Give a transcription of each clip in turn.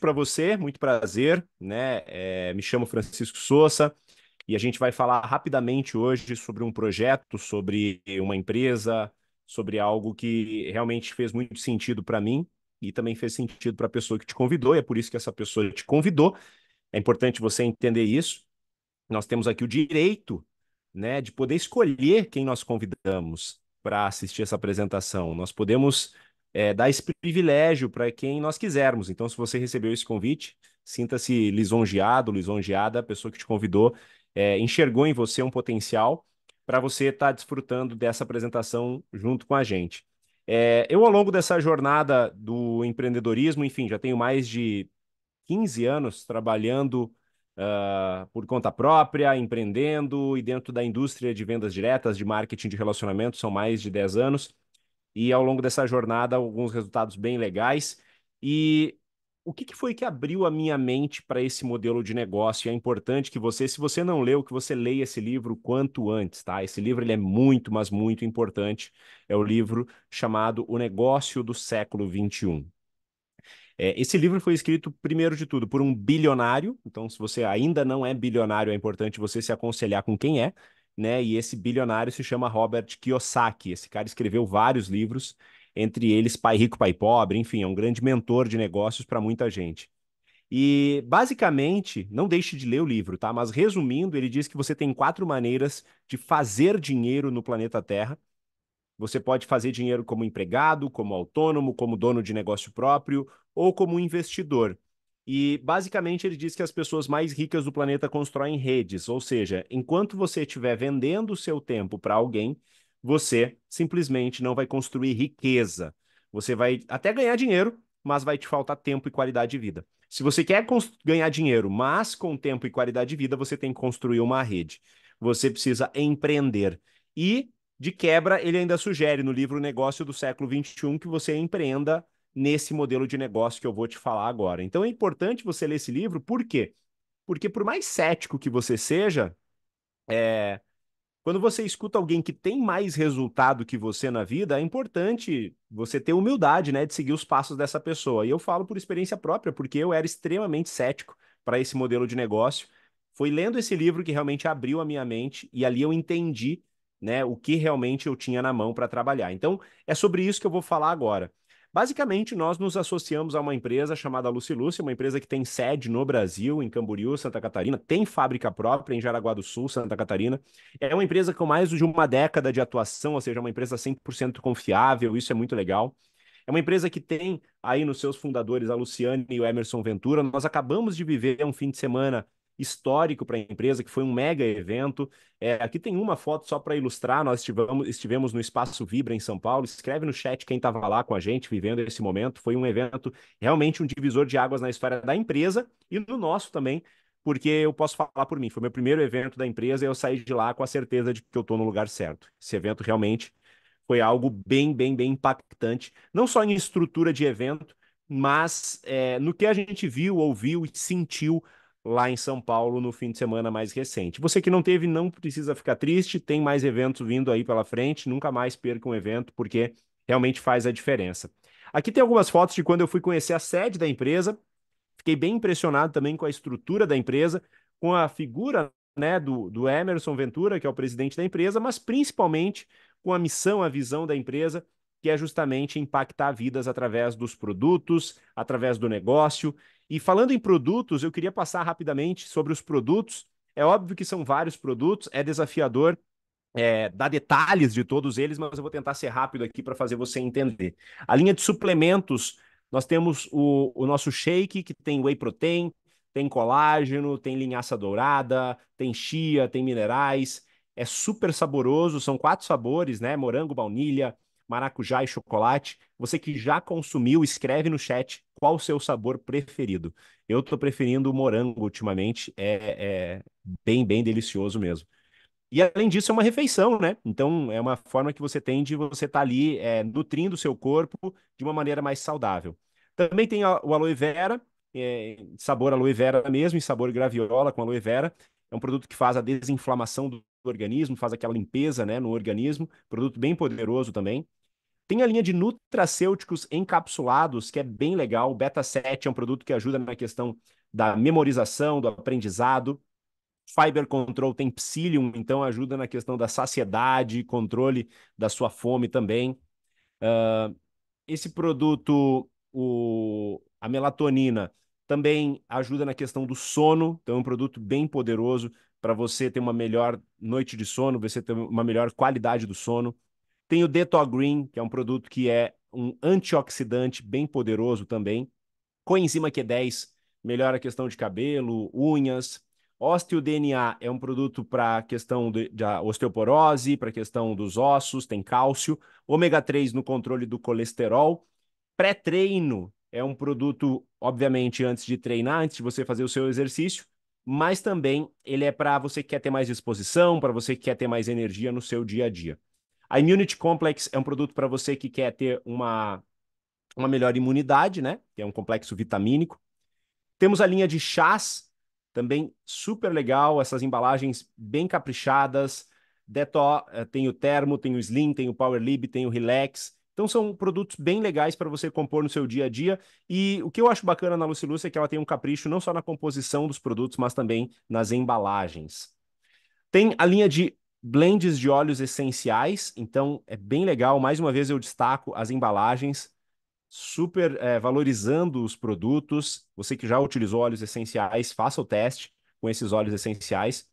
para você, muito prazer, né? É, me chamo Francisco Souza e a gente vai falar rapidamente hoje sobre um projeto, sobre uma empresa, sobre algo que realmente fez muito sentido para mim e também fez sentido para a pessoa que te convidou, e é por isso que essa pessoa te convidou. É importante você entender isso. Nós temos aqui o direito, né, de poder escolher quem nós convidamos para assistir essa apresentação. Nós podemos é, dar esse privilégio para quem nós quisermos. Então, se você recebeu esse convite, sinta-se lisonjeado, lisonjeada, a pessoa que te convidou é, enxergou em você um potencial para você estar tá desfrutando dessa apresentação junto com a gente. É, eu, ao longo dessa jornada do empreendedorismo, enfim, já tenho mais de 15 anos trabalhando uh, por conta própria, empreendendo e dentro da indústria de vendas diretas, de marketing de relacionamento, são mais de 10 anos. E ao longo dessa jornada, alguns resultados bem legais. E o que, que foi que abriu a minha mente para esse modelo de negócio? E é importante que você, se você não leu, que você leia esse livro quanto antes, tá? Esse livro ele é muito, mas muito importante. É o livro chamado O Negócio do Século XXI é, esse livro foi escrito, primeiro de tudo, por um bilionário. Então, se você ainda não é bilionário, é importante você se aconselhar com quem é né? E esse bilionário se chama Robert Kiyosaki. Esse cara escreveu vários livros, entre eles Pai Rico, Pai Pobre, enfim, é um grande mentor de negócios para muita gente. E basicamente, não deixe de ler o livro, tá? Mas resumindo, ele diz que você tem quatro maneiras de fazer dinheiro no planeta Terra. Você pode fazer dinheiro como empregado, como autônomo, como dono de negócio próprio ou como investidor. E basicamente ele diz que as pessoas mais ricas do planeta constroem redes, ou seja, enquanto você estiver vendendo o seu tempo para alguém, você simplesmente não vai construir riqueza. Você vai até ganhar dinheiro, mas vai te faltar tempo e qualidade de vida. Se você quer ganhar dinheiro, mas com tempo e qualidade de vida, você tem que construir uma rede. Você precisa empreender. E, de quebra, ele ainda sugere no livro Negócio do Século XXI que você empreenda nesse modelo de negócio que eu vou te falar agora. Então é importante você ler esse livro, por quê? Porque por mais cético que você seja, é... quando você escuta alguém que tem mais resultado que você na vida, é importante você ter humildade, né, de seguir os passos dessa pessoa. E eu falo por experiência própria, porque eu era extremamente cético para esse modelo de negócio. Foi lendo esse livro que realmente abriu a minha mente e ali eu entendi, né, o que realmente eu tinha na mão para trabalhar. Então, é sobre isso que eu vou falar agora. Basicamente, nós nos associamos a uma empresa chamada Lucilúcia, uma empresa que tem sede no Brasil, em Camboriú, Santa Catarina, tem fábrica própria em Jaraguá do Sul, Santa Catarina. É uma empresa com mais de uma década de atuação, ou seja, é uma empresa 100% confiável, isso é muito legal. É uma empresa que tem aí nos seus fundadores a Luciane e o Emerson Ventura. Nós acabamos de viver um fim de semana histórico para a empresa, que foi um mega evento. É, aqui tem uma foto só para ilustrar. Nós estivemos, estivemos no Espaço Vibra em São Paulo. Escreve no chat quem estava lá com a gente, vivendo esse momento. Foi um evento realmente um divisor de águas na história da empresa e no nosso também, porque eu posso falar por mim. Foi meu primeiro evento da empresa e eu saí de lá com a certeza de que eu estou no lugar certo. Esse evento realmente foi algo bem, bem, bem impactante, não só em estrutura de evento, mas é, no que a gente viu, ouviu e sentiu lá em São Paulo no fim de semana mais recente. Você que não teve, não precisa ficar triste, tem mais eventos vindo aí pela frente, nunca mais perca um evento, porque realmente faz a diferença. Aqui tem algumas fotos de quando eu fui conhecer a sede da empresa, fiquei bem impressionado também com a estrutura da empresa, com a figura né, do, do Emerson Ventura, que é o presidente da empresa, mas principalmente com a missão, a visão da empresa, que é justamente impactar vidas através dos produtos, através do negócio e falando em produtos, eu queria passar rapidamente sobre os produtos. É óbvio que são vários produtos, é desafiador é, dar detalhes de todos eles, mas eu vou tentar ser rápido aqui para fazer você entender. A linha de suplementos, nós temos o, o nosso shake, que tem whey protein, tem colágeno, tem linhaça dourada, tem chia, tem minerais. É super saboroso, são quatro sabores, né? Morango, baunilha, maracujá e chocolate. Você que já consumiu, escreve no chat qual o seu sabor preferido. Eu estou preferindo o morango ultimamente, é, é bem, bem delicioso mesmo. E além disso, é uma refeição, né? Então, é uma forma que você tem de você estar tá ali é, nutrindo o seu corpo de uma maneira mais saudável. Também tem o aloe vera, é, sabor aloe vera mesmo, e sabor graviola com aloe vera. É um produto que faz a desinflamação do organismo, faz aquela limpeza né, no organismo. Produto bem poderoso também. Tem a linha de nutracêuticos encapsulados, que é bem legal. O Beta 7 é um produto que ajuda na questão da memorização, do aprendizado. Fiber Control tem psyllium, então ajuda na questão da saciedade, controle da sua fome também. Uh, esse produto, o, a melatonina, também ajuda na questão do sono, então é um produto bem poderoso para você ter uma melhor noite de sono, você ter uma melhor qualidade do sono. Tem o Detox Green, que é um produto que é um antioxidante bem poderoso também. Coenzima Q10 melhora a questão de cabelo, unhas. OsteoDNA é um produto para questão de, da osteoporose, para questão dos ossos, tem cálcio. Ômega 3 no controle do colesterol. Pré-treino é um produto, obviamente, antes de treinar, antes de você fazer o seu exercício, mas também ele é para você que quer ter mais disposição, para você que quer ter mais energia no seu dia a dia. A Immunity Complex é um produto para você que quer ter uma, uma melhor imunidade, né? Que é um complexo vitamínico. Temos a linha de chás, também super legal, essas embalagens bem caprichadas. Detó, eh, tem o Termo, tem o Slim, tem o Power Lib, tem o Relax. Então são produtos bem legais para você compor no seu dia a dia. E o que eu acho bacana na Lucy Lúcia é que ela tem um capricho não só na composição dos produtos, mas também nas embalagens. Tem a linha de blends de óleos essenciais, então é bem legal. Mais uma vez eu destaco as embalagens, super é, valorizando os produtos. Você que já utilizou óleos essenciais, faça o teste com esses óleos essenciais.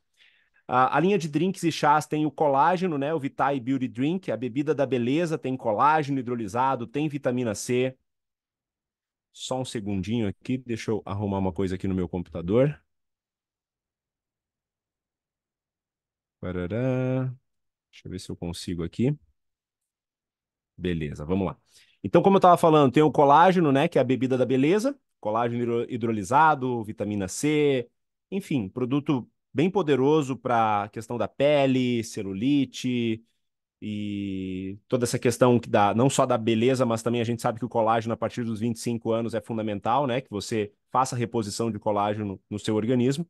A, a linha de drinks e chás tem o colágeno, né? O Vitae Beauty Drink, a bebida da beleza, tem colágeno hidrolisado, tem vitamina C. Só um segundinho aqui, deixa eu arrumar uma coisa aqui no meu computador. Parará. Deixa eu ver se eu consigo aqui. Beleza, vamos lá. Então, como eu estava falando, tem o colágeno, né, que é a bebida da beleza, colágeno hidrolisado, vitamina C, enfim, produto bem poderoso para a questão da pele, celulite e toda essa questão que dá, não só da beleza, mas também a gente sabe que o colágeno a partir dos 25 anos é fundamental, né, que você faça reposição de colágeno no seu organismo.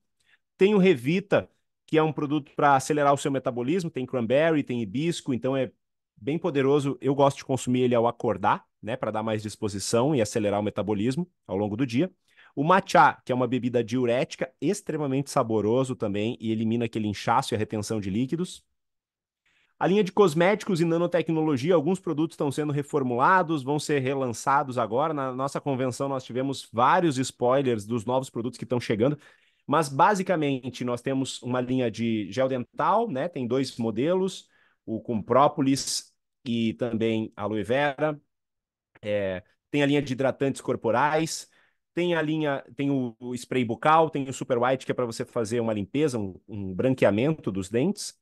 Tem o Revita, que é um produto para acelerar o seu metabolismo, tem cranberry, tem hibisco, então é bem poderoso. Eu gosto de consumir ele ao acordar, né, para dar mais disposição e acelerar o metabolismo ao longo do dia. O matcha, que é uma bebida diurética, extremamente saboroso também e elimina aquele inchaço e a retenção de líquidos. A linha de cosméticos e nanotecnologia, alguns produtos estão sendo reformulados, vão ser relançados agora. Na nossa convenção, nós tivemos vários spoilers dos novos produtos que estão chegando. Mas basicamente nós temos uma linha de gel dental, né? Tem dois modelos, o com própolis e também aloe vera. É, tem a linha de hidratantes corporais, tem a linha, tem o, spray bucal, tem o super white que é para você fazer uma limpeza, um, um branqueamento dos dentes.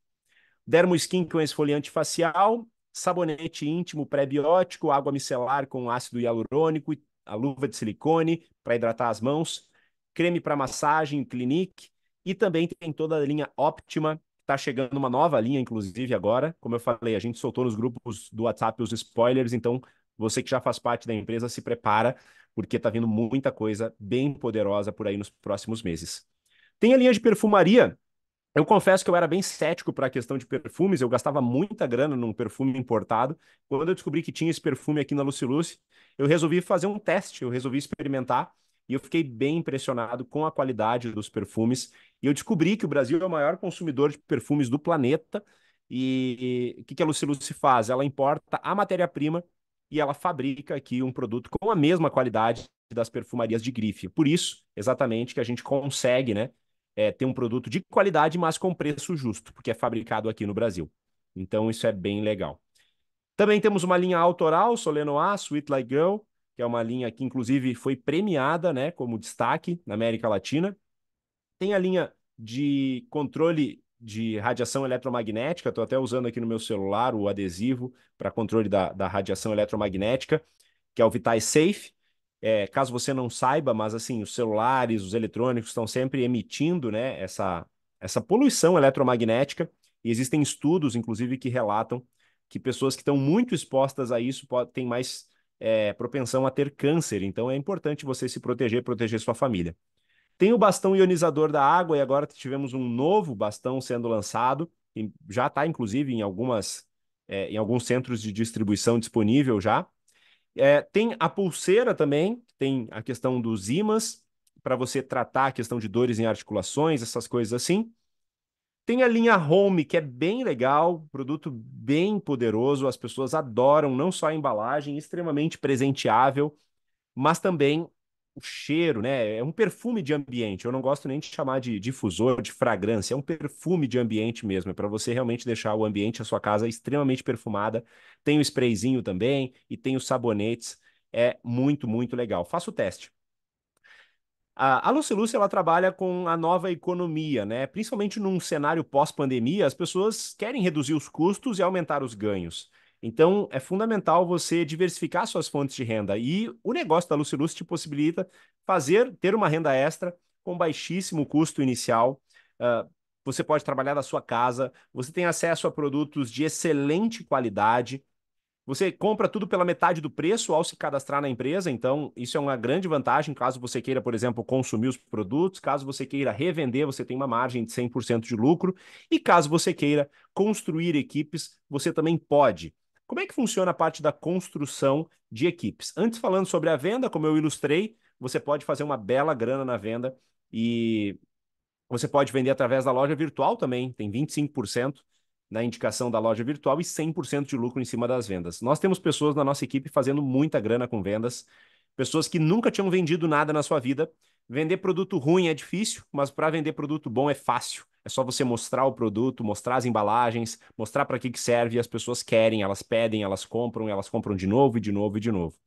Dermo Skin com é esfoliante facial, sabonete íntimo pré-biótico, água micelar com ácido hialurônico, a luva de silicone para hidratar as mãos, creme para massagem Clinique e também tem toda a linha Optima, está chegando uma nova linha, inclusive, agora. Como eu falei, a gente soltou nos grupos do WhatsApp os spoilers, então você que já faz parte da empresa se prepara, porque está vindo muita coisa bem poderosa por aí nos próximos meses. Tem a linha de perfumaria. Eu confesso que eu era bem cético para a questão de perfumes, eu gastava muita grana num perfume importado. Quando eu descobri que tinha esse perfume aqui na Luciluce, eu resolvi fazer um teste, eu resolvi experimentar e eu fiquei bem impressionado com a qualidade dos perfumes. E eu descobri que o Brasil é o maior consumidor de perfumes do planeta. E o que, que a Lucy Lucy faz? Ela importa a matéria-prima e ela fabrica aqui um produto com a mesma qualidade das perfumarias de grife. Por isso, exatamente, que a gente consegue né, é, ter um produto de qualidade, mas com preço justo, porque é fabricado aqui no Brasil. Então, isso é bem legal. Também temos uma linha autoral, Solenoir, Sweet Like Girl, que é uma linha que inclusive foi premiada, né, como destaque na América Latina. Tem a linha de controle de radiação eletromagnética, estou até usando aqui no meu celular o adesivo para controle da, da radiação eletromagnética, que é o Vitae Safe. É, caso você não saiba, mas assim, os celulares, os eletrônicos estão sempre emitindo né, essa, essa poluição eletromagnética, e existem estudos, inclusive, que relatam que pessoas que estão muito expostas a isso têm mais é, propensão a ter câncer, então é importante você se proteger, proteger sua família. Tem o bastão ionizador da água e agora tivemos um novo bastão sendo lançado, e já está inclusive em algumas é, em alguns centros de distribuição disponível já. É, tem a pulseira também, tem a questão dos ímãs para você tratar a questão de dores em articulações, essas coisas assim. Tem a linha Home, que é bem legal, produto bem poderoso, as pessoas adoram não só a embalagem, extremamente presenteável, mas também o cheiro, né? É um perfume de ambiente. Eu não gosto nem de chamar de difusor, de fragrância. É um perfume de ambiente mesmo. É para você realmente deixar o ambiente, a sua casa, extremamente perfumada. Tem o sprayzinho também e tem os sabonetes. É muito, muito legal. Faça o teste. A, a ela trabalha com a nova economia, né? Principalmente num cenário pós-pandemia, as pessoas querem reduzir os custos e aumentar os ganhos. Então, é fundamental você diversificar suas fontes de renda. E o negócio da Lucilúcia te possibilita fazer, ter uma renda extra com baixíssimo custo inicial. Uh, você pode trabalhar da sua casa, você tem acesso a produtos de excelente qualidade, você compra tudo pela metade do preço ao se cadastrar na empresa, então isso é uma grande vantagem caso você queira, por exemplo, consumir os produtos, caso você queira revender, você tem uma margem de 100% de lucro, e caso você queira construir equipes, você também pode. Como é que funciona a parte da construção de equipes? Antes falando sobre a venda, como eu ilustrei, você pode fazer uma bela grana na venda e você pode vender através da loja virtual também, tem 25% na indicação da loja virtual e 100% de lucro em cima das vendas. Nós temos pessoas na nossa equipe fazendo muita grana com vendas, pessoas que nunca tinham vendido nada na sua vida. Vender produto ruim é difícil, mas para vender produto bom é fácil. É só você mostrar o produto, mostrar as embalagens, mostrar para que, que serve, as pessoas querem, elas pedem, elas compram, elas compram de novo e de novo e de novo.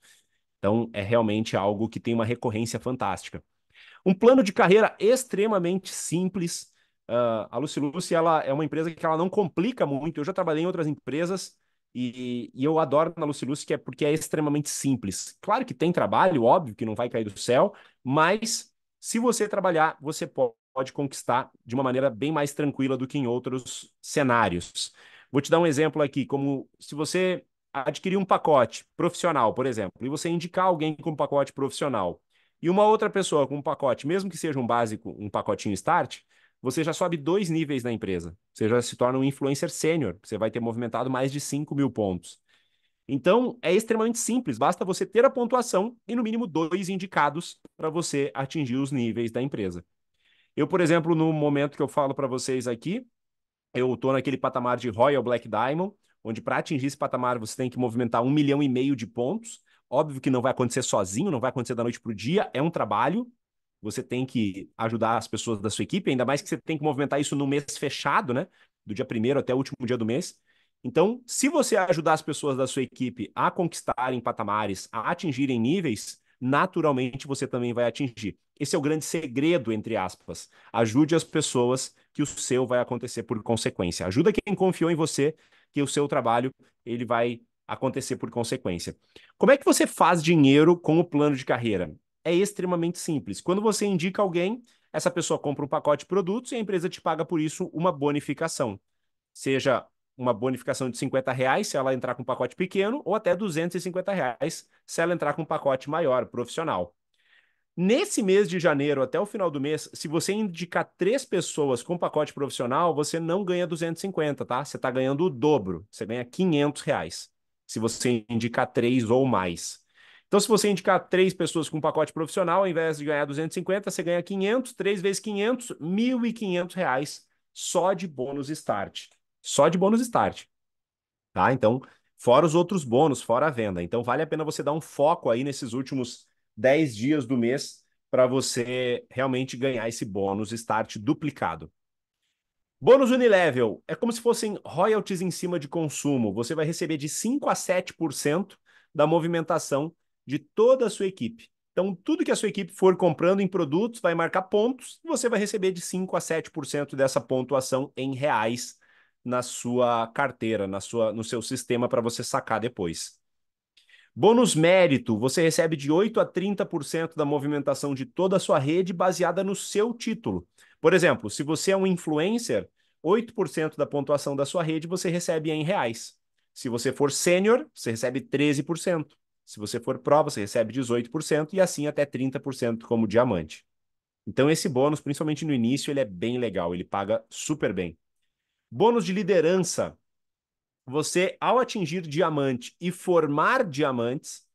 Então, é realmente algo que tem uma recorrência fantástica. Um plano de carreira extremamente simples, Uh, a Lucy Lucy ela é uma empresa que ela não complica muito. Eu já trabalhei em outras empresas e, e eu adoro na Lucy Lucy que é porque é extremamente simples. Claro que tem trabalho, óbvio que não vai cair do céu, mas se você trabalhar, você pode conquistar de uma maneira bem mais tranquila do que em outros cenários. Vou te dar um exemplo aqui, como se você adquirir um pacote profissional, por exemplo, e você indicar alguém com um pacote profissional e uma outra pessoa com um pacote, mesmo que seja um básico, um pacotinho start, você já sobe dois níveis na empresa. Você já se torna um influencer sênior. Você vai ter movimentado mais de 5 mil pontos. Então, é extremamente simples. Basta você ter a pontuação e, no mínimo, dois indicados para você atingir os níveis da empresa. Eu, por exemplo, no momento que eu falo para vocês aqui, eu estou naquele patamar de Royal Black Diamond, onde para atingir esse patamar você tem que movimentar um milhão e meio de pontos. Óbvio que não vai acontecer sozinho, não vai acontecer da noite para o dia, é um trabalho, você tem que ajudar as pessoas da sua equipe, ainda mais que você tem que movimentar isso no mês fechado, né? Do dia primeiro até o último dia do mês. Então, se você ajudar as pessoas da sua equipe a conquistarem patamares, a atingirem níveis, naturalmente você também vai atingir. Esse é o grande segredo, entre aspas. Ajude as pessoas que o seu vai acontecer por consequência. Ajuda quem confiou em você que o seu trabalho ele vai acontecer por consequência. Como é que você faz dinheiro com o plano de carreira? é extremamente simples. Quando você indica alguém, essa pessoa compra um pacote de produtos e a empresa te paga por isso uma bonificação. Seja uma bonificação de 50 reais se ela entrar com um pacote pequeno, ou até 250 reais se ela entrar com um pacote maior, profissional. Nesse mês de janeiro, até o final do mês, se você indicar três pessoas com pacote profissional, você não ganha 250, tá? Você está ganhando o dobro, você ganha 500 reais, se você indicar três ou mais. Então, se você indicar três pessoas com um pacote profissional, ao invés de ganhar 250, você ganha 500, três vezes 500, 1.500 reais só de bônus start. Só de bônus start. Tá? Então, fora os outros bônus, fora a venda. Então, vale a pena você dar um foco aí nesses últimos 10 dias do mês para você realmente ganhar esse bônus start duplicado. Bônus Unilevel é como se fossem royalties em cima de consumo. Você vai receber de 5 a 7% da movimentação de toda a sua equipe. Então, tudo que a sua equipe for comprando em produtos vai marcar pontos e você vai receber de 5 a 7% dessa pontuação em reais na sua carteira, na sua, no seu sistema para você sacar depois. Bônus mérito, você recebe de 8 a 30% da movimentação de toda a sua rede baseada no seu título. Por exemplo, se você é um influencer, 8% da pontuação da sua rede você recebe em reais. Se você for sênior, você recebe 13%. Se você for pró, você recebe 18% e assim até 30% como diamante. Então esse bônus, principalmente no início, ele é bem legal, ele paga super bem. Bônus de liderança. Você, ao atingir diamante e formar diamantes,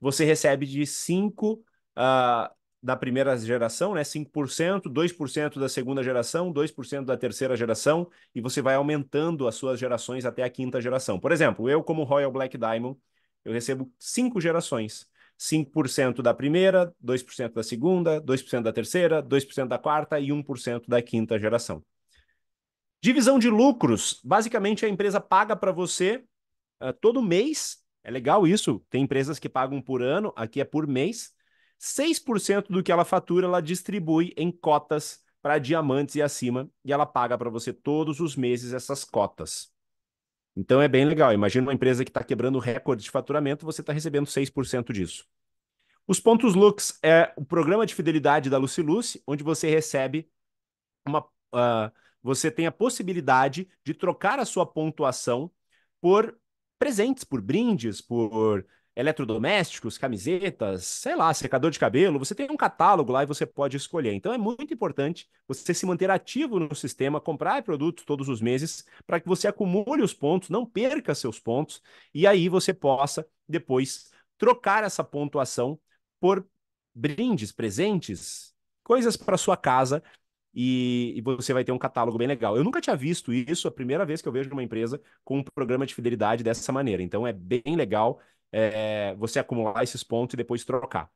você recebe de 5 uh, ah, da primeira geração, né? 5%, 2% da segunda geração, 2% da terceira geração, e você vai aumentando as suas gerações até a quinta geração. Por exemplo, eu, como Royal Black Diamond, eu recebo cinco gerações. 5% da primeira, 2% da segunda, 2% da terceira, 2% da quarta e 1% da quinta geração. Divisão de lucros. Basicamente, a empresa paga para você uh, todo mês. É legal isso. Tem empresas que pagam por ano, aqui é por mês. 6% do que ela fatura, ela distribui em cotas para diamantes e acima, e ela paga para você todos os meses essas cotas. Então é bem legal. Imagina uma empresa que está quebrando recorde de faturamento, você está recebendo 6% disso. Os pontos Lux é o programa de fidelidade da Luciluce, onde você recebe uma. Uh, você tem a possibilidade de trocar a sua pontuação por presentes, por brindes, por eletrodomésticos, camisetas, sei lá, secador de cabelo, você tem um catálogo lá e você pode escolher. Então é muito importante você se manter ativo no sistema, comprar produtos todos os meses para que você acumule os pontos, não perca seus pontos e aí você possa depois trocar essa pontuação por brindes, presentes, coisas para sua casa e, e, você vai ter um catálogo bem legal. Eu nunca tinha visto isso, é a primeira vez que eu vejo uma empresa com um programa de fidelidade dessa maneira. Então é bem legal é, você acumular esses pontos e depois trocar.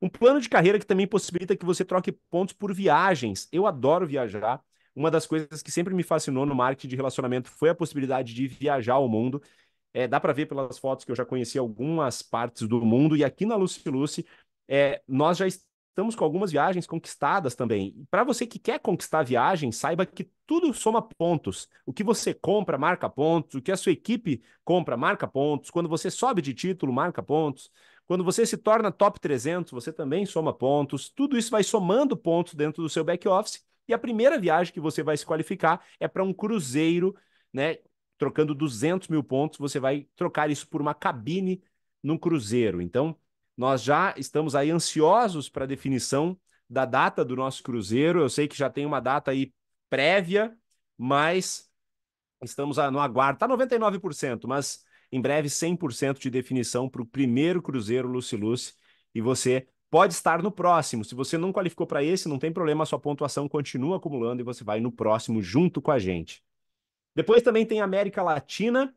Um plano de carreira que também possibilita que você troque pontos por viagens. Eu adoro viajar. Uma das coisas que sempre me fascinou no marketing de relacionamento foi a possibilidade de viajar ao mundo. É, dá para ver pelas fotos que eu já conheci algumas partes do mundo. E aqui na Lucy Lucy, é, nós já estamos com algumas viagens conquistadas também. Para você que quer conquistar viagem, saiba que tudo soma pontos. O que você compra marca pontos, o que a sua equipe compra marca pontos, quando você sobe de título marca pontos, quando você se torna top 300, você também soma pontos. Tudo isso vai somando pontos dentro do seu back office e a primeira viagem que você vai se qualificar é para um cruzeiro, né? Trocando 200 mil pontos, você vai trocar isso por uma cabine num cruzeiro. Então, nós já estamos aí ansiosos para a definição da data do nosso cruzeiro. Eu sei que já tem uma data aí prévia, mas estamos no aguardo. Está 99%, mas em breve 100% de definição para o primeiro cruzeiro Luciluce. E você pode estar no próximo. Se você não qualificou para esse, não tem problema, sua pontuação continua acumulando e você vai no próximo junto com a gente. Depois também tem América Latina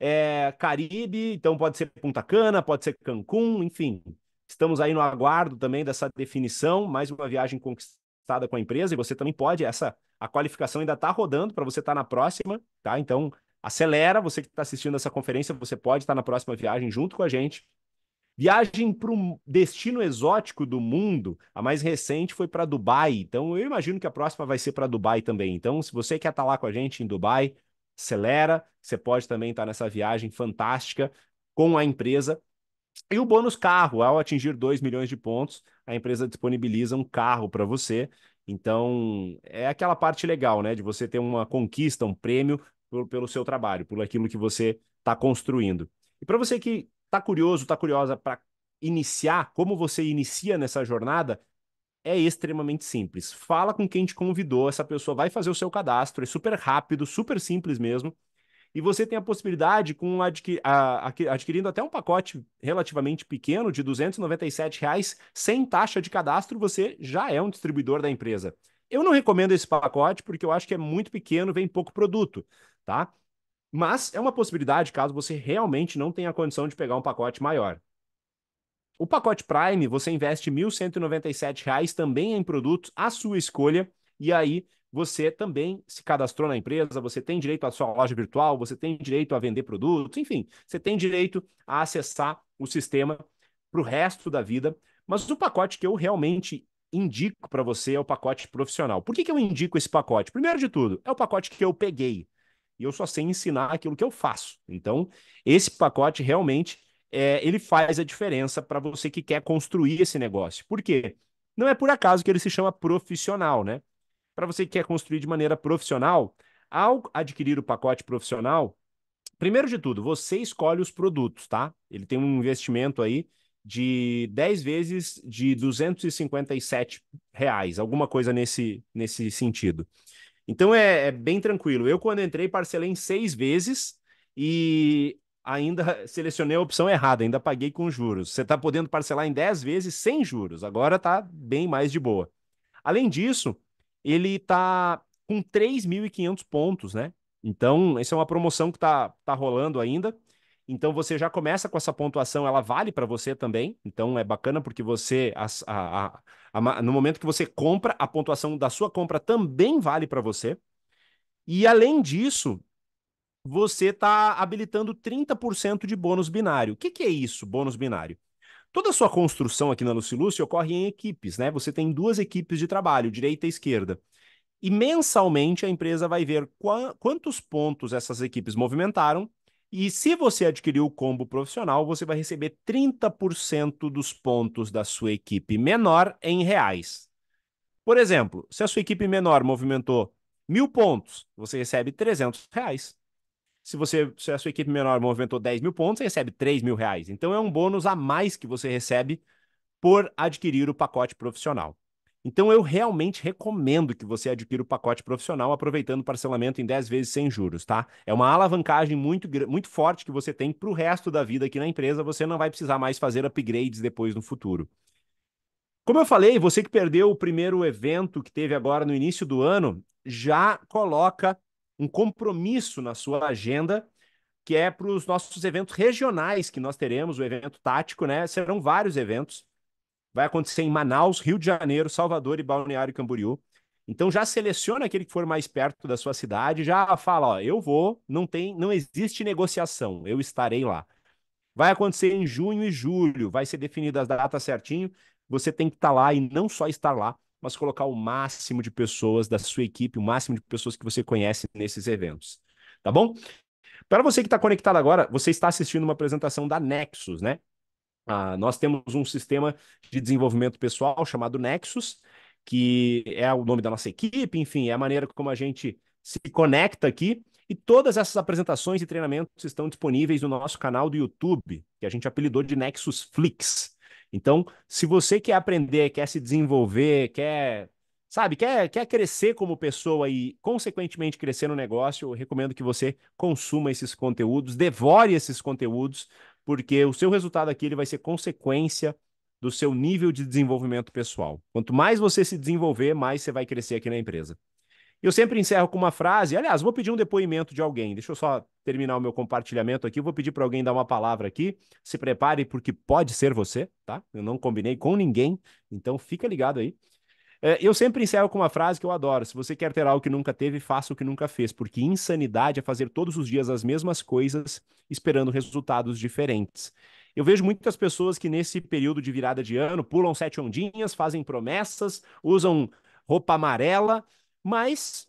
é, Caribe, então pode ser Punta Cana, pode ser Cancún, enfim. Estamos aí no aguardo também dessa definição, mais uma viagem conquistada com a empresa, e você também pode, essa a qualificação ainda está rodando para você estar tá na próxima, tá? Então, acelera, você que está assistindo essa conferência, você pode estar tá na próxima viagem junto com a gente. Viagem para um destino exótico do mundo, a mais recente foi para Dubai, então eu imagino que a próxima vai ser para Dubai também. Então, se você quer estar tá lá com a gente em Dubai, Acelera, você pode também estar nessa viagem fantástica com a empresa. E o bônus carro, ao atingir 2 milhões de pontos, a empresa disponibiliza um carro para você. Então, é aquela parte legal, né? De você ter uma conquista, um prêmio pelo, pelo seu trabalho, por aquilo que você está construindo. E para você que está curioso, está curiosa para iniciar, como você inicia nessa jornada, é extremamente simples. Fala com quem te convidou, essa pessoa vai fazer o seu cadastro, é super rápido, super simples mesmo. E você tem a possibilidade, com adqui a, adquirindo até um pacote relativamente pequeno de R$ 297, reais, sem taxa de cadastro, você já é um distribuidor da empresa. Eu não recomendo esse pacote porque eu acho que é muito pequeno, vem pouco produto, tá? Mas é uma possibilidade caso você realmente não tenha condição de pegar um pacote maior. O pacote Prime, você investe R$ 1.197 também em produtos à sua escolha, e aí você também se cadastrou na empresa, você tem direito à sua loja virtual, você tem direito a vender produtos, enfim, você tem direito a acessar o sistema para o resto da vida. Mas o pacote que eu realmente indico para você é o pacote profissional. Por que, que eu indico esse pacote? Primeiro de tudo, é o pacote que eu peguei. E eu só sei ensinar aquilo que eu faço. Então, esse pacote realmente é, ele faz a diferença para você que quer construir esse negócio. Por quê? Não é por acaso que ele se chama profissional, né? Para você que quer construir de maneira profissional, ao adquirir o pacote profissional, primeiro de tudo, você escolhe os produtos, tá? Ele tem um investimento aí de 10 vezes de 257 reais, alguma coisa nesse, nesse sentido. Então é, é bem tranquilo. Eu, quando entrei, parcelei em seis vezes e ainda selecionei a opção errada, ainda paguei com juros. Você está podendo parcelar em 10 vezes sem juros, agora está bem mais de boa. Além disso, ele está com 3.500 pontos, né? Então, essa é uma promoção que está tá rolando ainda. Então, você já começa com essa pontuação, ela vale para você também. Então, é bacana porque você, a, a, a, no momento que você compra, a pontuação da sua compra também vale para você. E, além disso, você está habilitando 30% de bônus binário. O que, que é isso, bônus binário? Toda a sua construção aqui na Lucilúcia ocorre em equipes, né? Você tem duas equipes de trabalho, direita e esquerda. E mensalmente a empresa vai ver quantos pontos essas equipes movimentaram. E se você adquiriu o combo profissional, você vai receber 30% dos pontos da sua equipe menor em reais. Por exemplo, se a sua equipe menor movimentou mil pontos, você recebe 300 reais. Se você, se a sua equipe menor movimentou 10 mil pontos, você recebe 3 mil reais. Então é um bônus a mais que você recebe por adquirir o pacote profissional. Então eu realmente recomendo que você adquira o pacote profissional aproveitando o parcelamento em 10 vezes sem juros, tá? É uma alavancagem muito, muito forte que você tem para o resto da vida aqui na empresa, você não vai precisar mais fazer upgrades depois no futuro. Como eu falei, você que perdeu o primeiro evento que teve agora no início do ano, já coloca um compromisso na sua agenda que é para os nossos eventos regionais que nós teremos, o evento tático, né? Serão vários eventos. Vai acontecer em Manaus, Rio de Janeiro, Salvador e Balneário Camboriú. Então já seleciona aquele que for mais perto da sua cidade, já fala, ó, eu vou, não tem, não existe negociação, eu estarei lá. Vai acontecer em junho e julho, vai ser definidas as datas certinho. Você tem que estar tá lá e não só estar lá, mas colocar o máximo de pessoas da sua equipe, o máximo de pessoas que você conhece nesses eventos. Tá bom? Para você que está conectado agora, você está assistindo uma apresentação da Nexus, né? Ah, nós temos um sistema de desenvolvimento pessoal chamado Nexus, que é o nome da nossa equipe, enfim, é a maneira como a gente se conecta aqui. E todas essas apresentações e treinamentos estão disponíveis no nosso canal do YouTube, que a gente apelidou de Nexus Flix. Então, se você quer aprender, quer se desenvolver, quer, sabe, quer, quer crescer como pessoa e, consequentemente, crescer no negócio, eu recomendo que você consuma esses conteúdos, devore esses conteúdos, porque o seu resultado aqui ele vai ser consequência do seu nível de desenvolvimento pessoal. Quanto mais você se desenvolver, mais você vai crescer aqui na empresa. Eu sempre encerro com uma frase. Aliás, vou pedir um depoimento de alguém. Deixa eu só terminar o meu compartilhamento aqui. Vou pedir para alguém dar uma palavra aqui. Se prepare, porque pode ser você, tá? Eu não combinei com ninguém, então fica ligado aí. É, eu sempre encerro com uma frase que eu adoro: se você quer ter algo que nunca teve, faça o que nunca fez, porque insanidade é fazer todos os dias as mesmas coisas, esperando resultados diferentes. Eu vejo muitas pessoas que nesse período de virada de ano pulam sete ondinhas, fazem promessas, usam roupa amarela, mas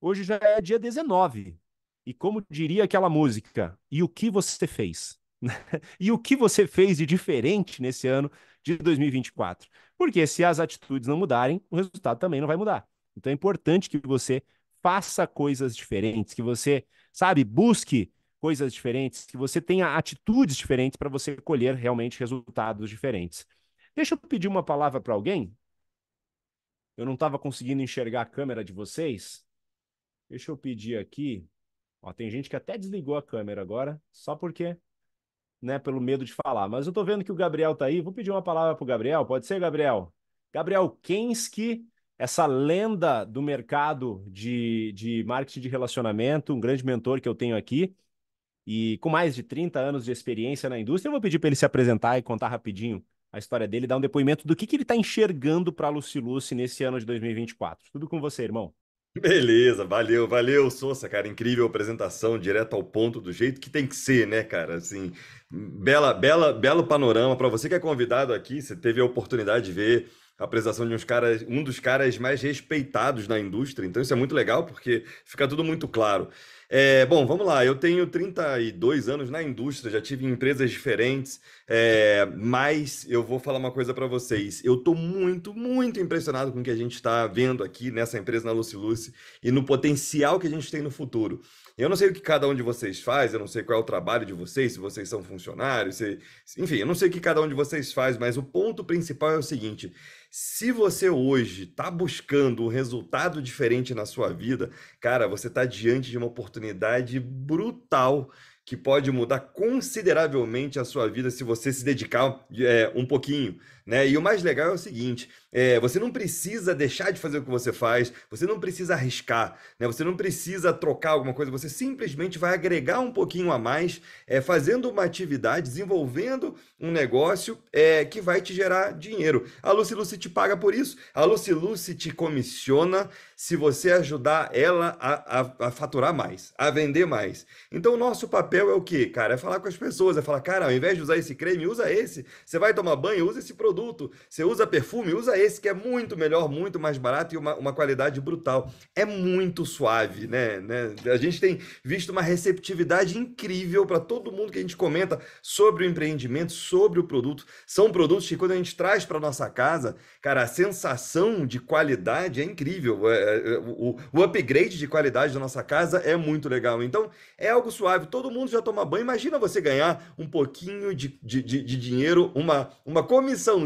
hoje já é dia 19. E como diria aquela música, e o que você fez? e o que você fez de diferente nesse ano de 2024? Porque se as atitudes não mudarem, o resultado também não vai mudar. Então é importante que você faça coisas diferentes, que você, sabe, busque coisas diferentes, que você tenha atitudes diferentes para você colher realmente resultados diferentes. Deixa eu pedir uma palavra para alguém eu não estava conseguindo enxergar a câmera de vocês. Deixa eu pedir aqui. Ó, tem gente que até desligou a câmera agora, só porque, né, pelo medo de falar. Mas eu estou vendo que o Gabriel está aí. Vou pedir uma palavra pro Gabriel. Pode ser, Gabriel? Gabriel Kensky, essa lenda do mercado de, de marketing de relacionamento, um grande mentor que eu tenho aqui e com mais de 30 anos de experiência na indústria, eu vou pedir para ele se apresentar e contar rapidinho a história dele, dar um depoimento do que, que ele está enxergando para a Luciluce nesse ano de 2024. Tudo com você, irmão. Beleza, valeu, valeu, Sonsa, cara. Incrível apresentação, direto ao ponto, do jeito que tem que ser, né, cara? Assim, bela, bela, belo panorama. Para você que é convidado aqui, você teve a oportunidade de ver apresentação de uns caras, um dos caras mais respeitados na indústria. Então isso é muito legal porque fica tudo muito claro. É, bom, vamos lá. Eu tenho 32 anos na indústria, já tive em empresas diferentes, é, mas eu vou falar uma coisa para vocês. Eu estou muito, muito impressionado com o que a gente está vendo aqui nessa empresa na Lucy Lucy e no potencial que a gente tem no futuro. Eu não sei o que cada um de vocês faz, eu não sei qual é o trabalho de vocês, se vocês são funcionários, se... enfim, eu não sei o que cada um de vocês faz, mas o ponto principal é o seguinte: se você hoje está buscando um resultado diferente na sua vida, cara, você está diante de uma oportunidade brutal que pode mudar consideravelmente a sua vida se você se dedicar é, um pouquinho né? E o mais legal é o seguinte: é, você não precisa deixar de fazer o que você faz, você não precisa arriscar, né? você não precisa trocar alguma coisa, você simplesmente vai agregar um pouquinho a mais, é, fazendo uma atividade, desenvolvendo um negócio é, que vai te gerar dinheiro. A Lucy Lucy te paga por isso, a Lucy Lucy te comissiona se você ajudar ela a, a, a faturar mais, a vender mais. Então, o nosso papel é o que, cara? É falar com as pessoas, é falar, cara, ao invés de usar esse creme, usa esse. Você vai tomar banho, usa esse produto produto. Você usa perfume, usa esse que é muito melhor, muito mais barato e uma, uma qualidade brutal. É muito suave, né? né? A gente tem visto uma receptividade incrível para todo mundo que a gente comenta sobre o empreendimento, sobre o produto. São produtos que quando a gente traz para nossa casa, cara, a sensação de qualidade é incrível. É, é, é, o, o upgrade de qualidade da nossa casa é muito legal. Então, é algo suave. Todo mundo já toma banho. Imagina você ganhar um pouquinho de, de, de, de dinheiro, uma, uma comissão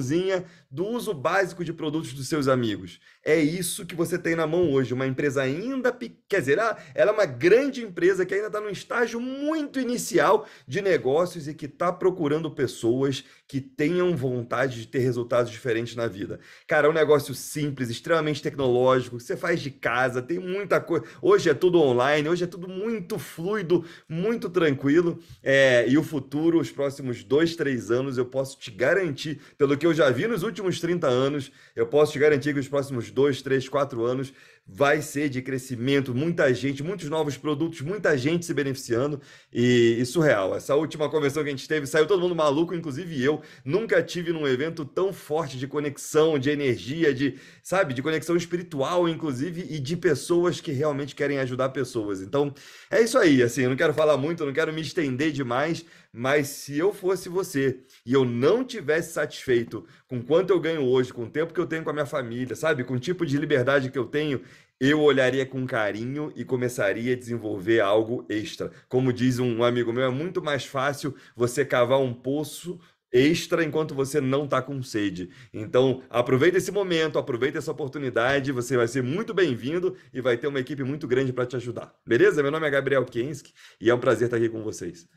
do uso básico de produtos dos seus amigos. É isso que você tem na mão hoje. Uma empresa ainda, pe... quer dizer, ela é uma grande empresa que ainda está no estágio muito inicial de negócios e que está procurando pessoas que tenham vontade de ter resultados diferentes na vida. Cara, é um negócio simples, extremamente tecnológico, você faz de casa, tem muita coisa. Hoje é tudo online, hoje é tudo muito fluido, muito tranquilo. É... e o futuro, os próximos dois, três anos, eu posso te garantir, pelo que que eu já vi nos últimos 30 anos, eu posso te garantir que os próximos 2, 3, 4 anos vai ser de crescimento, muita gente, muitos novos produtos, muita gente se beneficiando e, e surreal. Essa última convenção que a gente teve, saiu todo mundo maluco, inclusive eu. Nunca tive num evento tão forte de conexão, de energia, de, sabe, de conexão espiritual, inclusive, e de pessoas que realmente querem ajudar pessoas. Então, é isso aí, assim, eu não quero falar muito, não quero me estender demais, mas se eu fosse você e eu não tivesse satisfeito com quanto eu ganho hoje, com o tempo que eu tenho com a minha família, sabe? Com o tipo de liberdade que eu tenho, eu olharia com carinho e começaria a desenvolver algo extra. Como diz um amigo meu, é muito mais fácil você cavar um poço extra enquanto você não está com sede. Então, aproveita esse momento, aproveita essa oportunidade, você vai ser muito bem-vindo e vai ter uma equipe muito grande para te ajudar. Beleza? Meu nome é Gabriel Kensky e é um prazer estar aqui com vocês.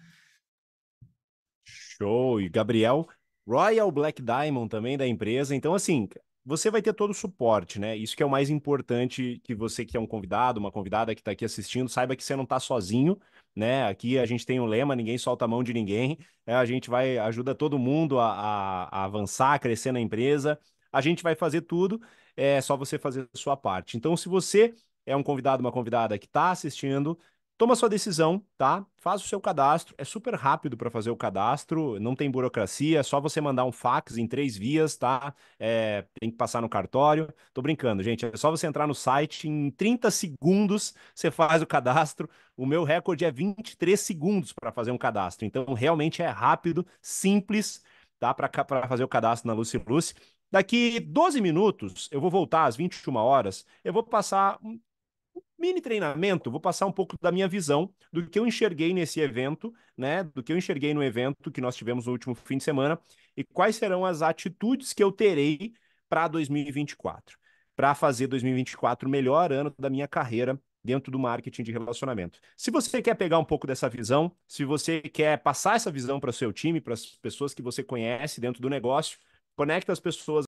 Show. E Gabriel, Royal Black Diamond também da empresa. Então, assim, você vai ter todo o suporte, né? Isso que é o mais importante que você que é um convidado, uma convidada que está aqui assistindo, saiba que você não está sozinho, né? Aqui a gente tem um lema, ninguém solta a mão de ninguém. É, a gente vai ajuda todo mundo a, a, a, avançar, a crescer na empresa. A gente vai fazer tudo, é só você fazer a sua parte. Então, se você é um convidado, uma convidada que está assistindo, Toma sua decisão, tá? Faz o seu cadastro. É super rápido para fazer o cadastro, não tem burocracia, é só você mandar um fax em três vias, tá? É, tem que passar no cartório. Tô brincando, gente. É só você entrar no site, em 30 segundos você faz o cadastro. O meu recorde é 23 segundos para fazer um cadastro. Então, realmente é rápido, simples, tá? Para fazer o cadastro na Lucy Lucy. Daqui 12 minutos, eu vou voltar às 21 horas, eu vou passar mini treinamento, vou passar um pouco da minha visão do que eu enxerguei nesse evento, né? Do que eu enxerguei no evento que nós tivemos no último fim de semana e quais serão as atitudes que eu terei para 2024, para fazer 2024 o melhor ano da minha carreira dentro do marketing de relacionamento. Se você quer pegar um pouco dessa visão, se você quer passar essa visão para o seu time, para as pessoas que você conhece dentro do negócio, conecta as pessoas